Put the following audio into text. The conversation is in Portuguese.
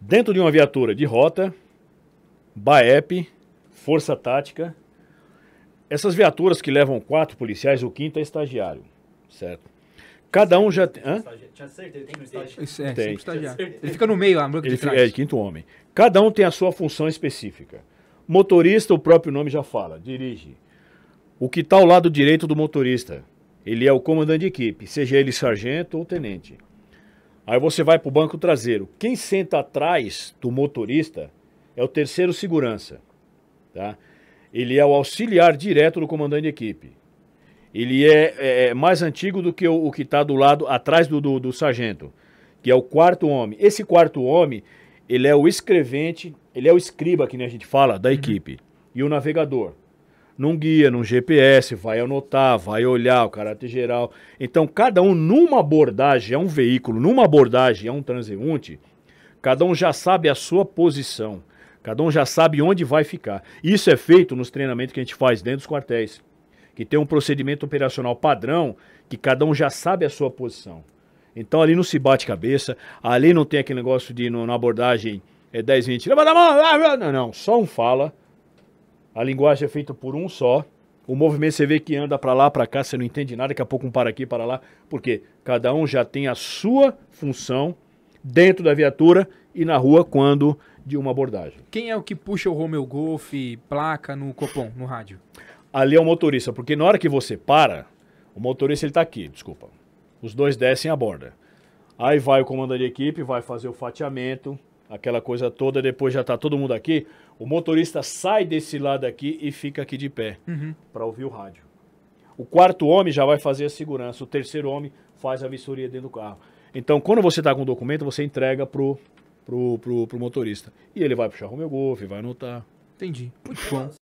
dentro de uma viatura de rota, BAEP, Força Tática, essas viaturas que levam quatro policiais, o quinto é estagiário, certo? Cada um já tem. Hã? Tinha certeza, tem um é, estagiário. É, tem. estagiário. Ele fica no meio lá, no banco de trás. É, quinto homem. Cada um tem a sua função específica. Motorista, o próprio nome já fala, dirige. O que está ao lado direito do motorista? Ele é o comandante de equipe, seja ele sargento ou tenente. Aí você vai para o banco traseiro. Quem senta atrás do motorista é o terceiro segurança. Tá? Ele é o auxiliar direto do comandante de equipe. Ele é, é, é mais antigo do que o, o que está do lado atrás do, do, do sargento, que é o quarto homem. Esse quarto homem, ele é o escrevente, ele é o escriba, que nem a gente fala, da uhum. equipe. Uhum. E o navegador num guia, num GPS, vai anotar, vai olhar o caráter geral. Então, cada um numa abordagem a é um veículo, numa abordagem a é um transeunte, cada um já sabe a sua posição, cada um já sabe onde vai ficar. Isso é feito nos treinamentos que a gente faz dentro dos quartéis, que tem um procedimento operacional padrão que cada um já sabe a sua posição. Então ali não se bate cabeça, ali não tem aquele negócio de no, na abordagem é 10, 20, mão, ah, não, não, só um fala, a linguagem é feita por um só. O movimento você vê que anda para lá, para cá, você não entende nada, daqui a pouco um para aqui, para lá, porque cada um já tem a sua função dentro da viatura e na rua quando de uma abordagem. Quem é o que puxa o Romeo Golf, placa no copom, no rádio? Ali é o motorista, porque na hora que você para, o motorista ele tá aqui, desculpa. Os dois descem a borda. Aí vai o comandante de equipe, vai fazer o fatiamento, aquela coisa toda, depois já está todo mundo aqui, o motorista sai desse lado aqui e fica aqui de pé uhum. para ouvir o rádio. O quarto homem já vai fazer a segurança, o terceiro homem faz a vistoria dentro do carro. Então, quando você está com o documento, você entrega pro pro, pro, pro motorista. E ele vai puxar o meu golfe vai anotar. Entendi. Muito bom.